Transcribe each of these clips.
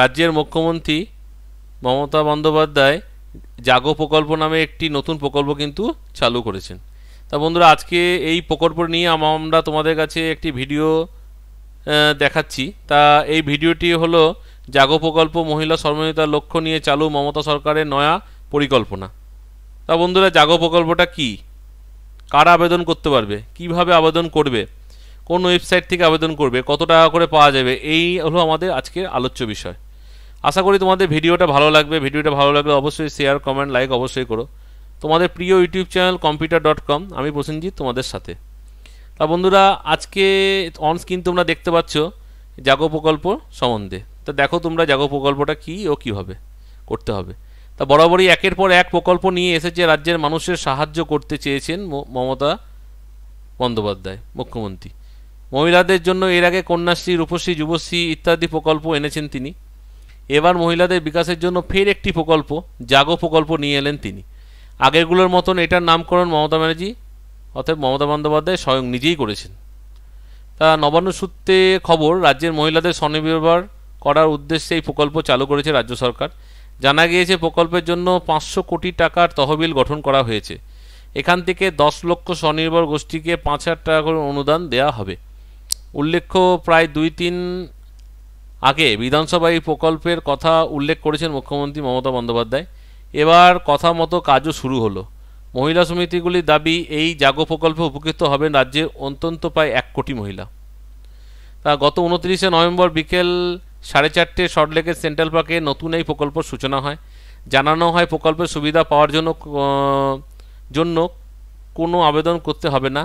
রাজ্যের মুখ্যমন্ত্রী মমতা বন্দ্যোপাধ্যায় জাগো প্রকল্প নামে একটি নতুন প্রকল্প কিন্তু চালু করেছেন তা বন্ধুরা আজকে এই প্রকল্প নিয়ে আমরা তোমাদের কাছে একটি ভিডিও দেখাচ্ছি তা এই ভিডিওটি হলো জাগো প্রকল্প মহিলা সর্বনিতার লক্ষ্য নিয়ে চালু মমতা সরকারের নয়া পরিকল্পনা তা বন্ধুরা জাগো প্রকল্পটা কি কার আবেদন করতে পারবে কিভাবে আবেদন করবে কোন ওয়েবসাইট থেকে আবেদন করবে কত টাকা করে পাওয়া যাবে এই হলো আমাদের আজকের আলোচ্য বিষয় আশা করি তোমাদের ভিডিওটা ভালো লাগবে ভিডিওটা ভালো লাগলে অবশ্যই শেয়ার কমেন্ট লাইক অবশ্যই করো তোমাদের প্রিয় YouTube channel computer dot com আমি প্রসেনজিৎ তোমাদের সাথে তা বন্ধুরা আজকে অন স্ক্রিন তোমরা দেখতে পাচ্ছ জাগো প্রকল্প সম্বন্ধে তা দেখো তোমরা জাগো প্রকল্পটা কী ও কীভাবে করতে হবে তা বরাবরই একের পর এক প্রকল্প নিয়ে এসেছে রাজ্যের মানুষের সাহায্য করতে চেয়েছেন মমতা বন্দ্যোপাধ্যায় মুখ্যমন্ত্রী মহিলাদের জন্য এর আগে কন্যাশ্রী রূপশ্রী যুবশ্রী ইত্যাদি প্রকল্প এনেছেন তিনি এবার মহিলাদের বিকাশের জন্য ফের একটি প্রকল্প জাগো প্রকল্প নিয়ে এলেন তিনি আগেরগুলোর মতন এটার নামকরণ মমতা ব্যানার্জি অর্থাৎ মমতা বন্দ্যোপাধ্যায় স্বয়ং নিজেই করেছেন তা নবান্ন সূত্রে খবর রাজ্যের মহিলাদের স্বনির্ভর করার উদ্দেশ্যে এই প্রকল্প চালু করেছে রাজ্য সরকার জানা গিয়েছে প্রকল্পের জন্য পাঁচশো কোটি টাকার তহবিল গঠন করা হয়েছে এখান থেকে দশ লক্ষ স্বনির্ভর গোষ্ঠীকে পাঁচ হাজার টাকা করে অনুদান দেওয়া হবে উল্লেখ্য প্রায় দুই তিন আগে বিধানসভায় প্রকল্পের কথা উল্লেখ করেছেন মুখ্যমন্ত্রী মমতা বন্দ্যোপাধ্যায় এবার কথা মতো কাজও শুরু হলো মহিলা সমিতিগুলির দাবি এই জাগো প্রকল্পে উপকৃত হবেন রাজ্যে অন্তন্ত প্রায় এক কোটি মহিলা তা গত উনত্রিশে নভেম্বর বিকেল সাড়ে চারটে শর্টলেকের সেন্ট্রাল পার্কে নতুন এই প্রকল্প সূচনা হয় জানানো হয় প্রকল্পের সুবিধা পাওয়ার জন্য জন্য কোনো আবেদন করতে হবে না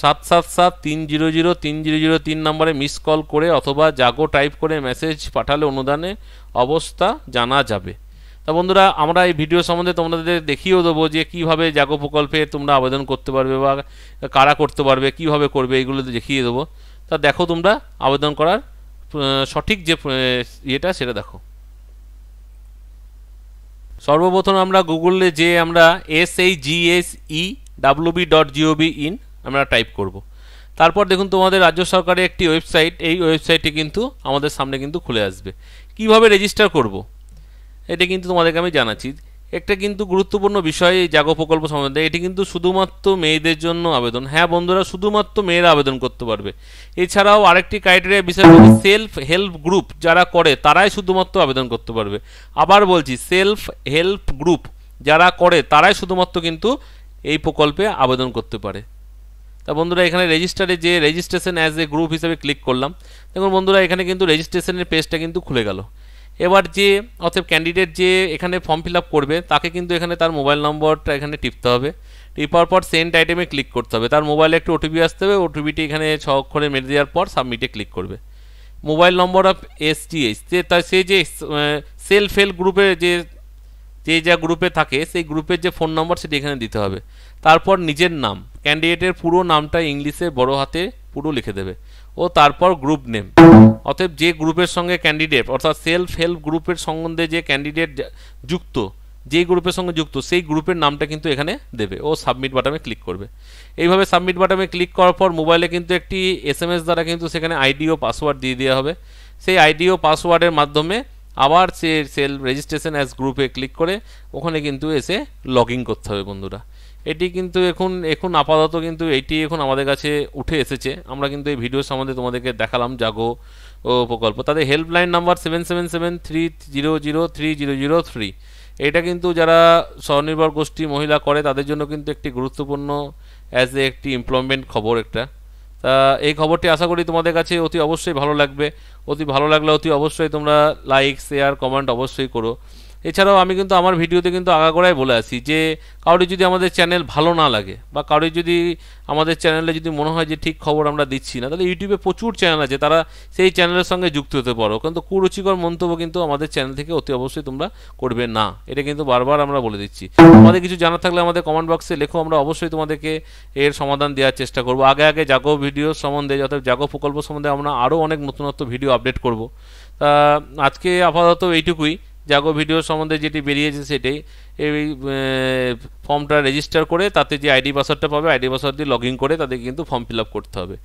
সাত সাত সাত তিন জিরো জিরো তিন জিরো জিরো তিন নম্বরে মিস কল করে অথবা জাগো টাইপ করে মেসেজ পাঠালে অনুদানে অবস্থা জানা যাবে তা বন্ধুরা আমরা এই ভিডিও সম্বন্ধে তোমাদের দেখিয়েও দেবো যে কীভাবে জাগো প্রকল্পে তোমরা আবেদন করতে পারবে বা কারা করতে পারবে কিভাবে করবে এইগুলো দেখিয়ে দেবো তা দেখো তোমরা আবেদন করার সঠিক যে ইয়েটা সেটা দেখো সর্বপ্রথম আমরা গুগলে যে আমরা এস এই G S E W B B dot G O V in আমরা টাইপ করব তারপর দেখুন তোমাদের রাজ্য সরকারের একটি ওয়েবসাইট এই ওয়েবসাইটটি কিন্তু আমাদের সামনে কিন্তু খুলে আসবে কিভাবে রেজিস্টার করব। এটা কিন্তু তোমাদেরকে আমি জানাচ্ছি একটা কিন্তু গুরুত্বপূর্ণ বিষয় এই জাগো প্রকল্প সম্বন্ধে এটি কিন্তু শুধুমাত্র মেয়েদের জন্য আবেদন হ্যাঁ বন্ধুরা শুধুমাত্র মেয়েরা আবেদন করতে পারবে এছাড়াও আরেকটি ক্রাইটেরিয়া বিষয় হচ্ছে সেলফ হেল্প গ্রুপ যারা করে তারাই শুধুমাত্র আবেদন করতে পারবে আবার বলছি সেলফ হেল্প গ্রুপ যারা করে তারাই শুধুমাত্র কিন্তু এই প্রকল্পে আবেদন করতে পারে তা বন্ধুরা এখানে রেজিস্টারে যে রেজিস্ট্রেশন অ্যাজ এ গ্রুপ হিসেবে ক্লিক করলাম দেখুন বন্ধুরা এখানে কিন্তু রেজিস্ট্রেশনের পেজটা কিন্তু খুলে গেল এবার যে অর্থাৎ ক্যান্ডিডেট যে এখানে ফর্ম ফিল করবে তাকে কিন্তু এখানে তার মোবাইল নম্বরটা এখানে টিপতে হবে টিপার পর সেন্ট আইটেমে ক্লিক করতে হবে তার মোবাইলে একটু ওটিপি আসতে হবে ওটিপিটি এখানে ছ অক্ষরে মেরে দেওয়ার পর সাবমিটে ক্লিক করবে মোবাইল নম্বর অফ এসটিএইচ সে তাই সে যে সেল ফেল গ্রুপে যে যে যা গ্রুপে থাকে সেই গ্রুপের যে ফোন নম্বর সেটি এখানে দিতে হবে তারপর নিজের নাম ক্যান্ডিডেটের পুরো নামটা ইংলিশে বড় হাতে পুরো লিখে দেবে ও তারপর গ্রুপ নেম অতএব যে গ্রুপের সঙ্গে ক্যান্ডিডেট অর্থাৎ সেলফ হেল্প গ্রুপের সম্বন্ধে যে ক্যান্ডিডেট যুক্ত যে গ্রুপের সঙ্গে যুক্ত সেই গ্রুপের নামটা কিন্তু এখানে দেবে ও সাবমিট বাটামে ক্লিক করবে এইভাবে সাবমিট বাটামে ক্লিক করার পর মোবাইলে কিন্তু একটি এস দ্বারা কিন্তু সেখানে আইডি ও পাসওয়ার্ড দিয়ে দেওয়া হবে সেই আইডি ও পাসওয়ার্ডের মাধ্যমে আবার সে সেল রেজিস্ট্রেশন অ্যাজ গ্রুপে ক্লিক করে ওখানে কিন্তু এসে লগ করতে হবে বন্ধুরা এটি কিন্তু এখন এখন আপাতত কিন্তু এটি এখন আমাদের কাছে উঠে এসেছে আমরা কিন্তু এই ভিডিও সম্বন্ধে তোমাদেরকে দেখালাম জাগো ও প্রকল্প তাদের helpline number seven seven seven three zero zero three zero zero three এটা কিন্তু যারা স্বনির্ভর গোষ্ঠী মহিলা করে তাদের জন্য কিন্তু একটি গুরুত্বপূর্ণ অ্যাজ এ একটি এমপ্লয়মেন্ট খবর একটা এই খবরটি আশা করি তোমাদের কাছে অতি অবশ্যই ভালো লাগবে অতি ভালো লাগলে অতি অবশ্যই তোমরা লাইক শেয়ার কমেন্ট অবশ্যই করো এছাড়াও আমি কিন্তু আমার ভিডিওতে কিন্তু আগাগোড়াই বলে আসি যে কারোর যদি আমাদের চ্যানেল ভালো না লাগে বা কারোর যদি আমাদের চ্যানেলে যদি মনে হয় যে ঠিক খবর আমরা দিচ্ছি না তাহলে ইউটিউবে প্রচুর চ্যানেল আছে তারা সেই চ্যানেলের সঙ্গে যুক্ত হতে পারো কিন্তু কুরুচিকর মন্তব্য কিন্তু আমাদের চ্যানেল থেকে অতি অবশ্যই তোমরা করবে না এটা কিন্তু বারবার আমরা বলে দিচ্ছি আমাদের কিছু জানা থাকলে আমাদের কমেন্ট বক্সে লেখো আমরা অবশ্যই তোমাদেরকে এর সমাধান দেওয়ার চেষ্টা করব আগে আগে জাগো ভিডিও সম্বন্ধে অর্থাৎ জাগো প্রকল্প সম্বন্ধে আমরা আরও অনেক নতুনত্ব ভিডিও আপডেট করব তা আজকে আপাতত এইটুকুই জাগো ভিডিও সম্বন্ধে যেটি বেরিয়েছে সেটাই এই ফর্মটা রেজিস্টার করে তাতে যে আইডি পাসওয়ার্ডটা পাবে আইডি পাসওয়ার্ড দিয়ে লগ করে তাদেরকে কিন্তু ফর্ম ফিল করতে হবে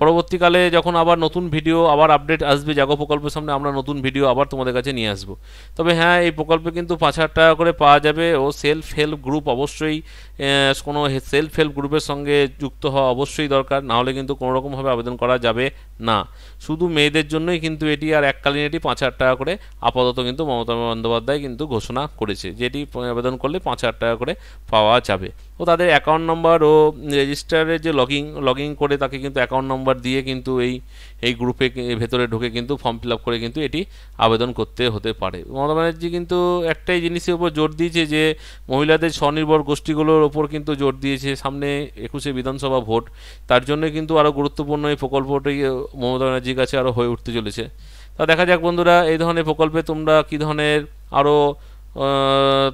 পরবর্তীকালে যখন আবার নতুন ভিডিও আবার আপডেট আসবে জাগো প্রকল্পের সামনে আমরা নতুন ভিডিও আবার তোমাদের কাছে নিয়ে আসব তবে হ্যাঁ এই প্রকল্পে কিন্তু পাঁচ হাজার টাকা করে পাওয়া যাবে ও সেলফ হেল্প গ্রুপ অবশ্যই কোনো সেলফ হেল্প গ্রুপের সঙ্গে যুক্ত হওয়া অবশ্যই দরকার নাহলে কিন্তু কোনোরকমভাবে আবেদন করা যাবে না শুধু মেয়েদের জন্যই কিন্তু এটি আর এককালীন এটি পাঁচ হাজার টাকা করে আপাতত কিন্তু মমতা বন্দ্যোপাধ্যায় কিন্তু ঘোষণা করেছে যেটি আবেদন করলে পাঁচ হাজার টাকা করে পাওয়া যাবে তো তাদের অ্যাকাউন্ট নাম্বার ও রেজিস্টারের যে লগিং লগিং করে তাকে কিন্তু অ্যাকাউন্ট নাম্বার দিয়ে কিন্তু এই এই গ্রুপে ভেতরে ঢুকে কিন্তু ফর্ম ফিল করে কিন্তু এটি আবেদন করতে হতে পারে মমতা ব্যানার্জি কিন্তু একটাই জিনিসের উপর জোর দিয়েছে যে মহিলাদের স্বনির্ভর গোষ্ঠীগুলোর ওপর কিন্তু জোর দিয়েছে সামনে একুশে বিধানসভা ভোট তার জন্য কিন্তু আরও গুরুত্বপূর্ণ এই প্রকল্পটি মমতা ব্যানার্জির কাছে আরও হয়ে উঠতে চলেছে তা দেখা যাক বন্ধুরা এই ধরনের প্রকল্পে তোমরা কী ধরনের আরও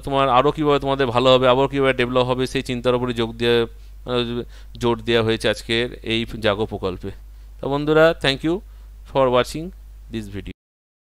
তোমার আরও কীভাবে তোমাদের ভালো হবে আবার কীভাবে ডেভেলপ হবে সেই চিন্তার উপরে যোগ দেওয়া জোর দেওয়া হয়েছে আজকের এই জাগো প্রকল্পে তো বন্ধুরা thank you for watching this video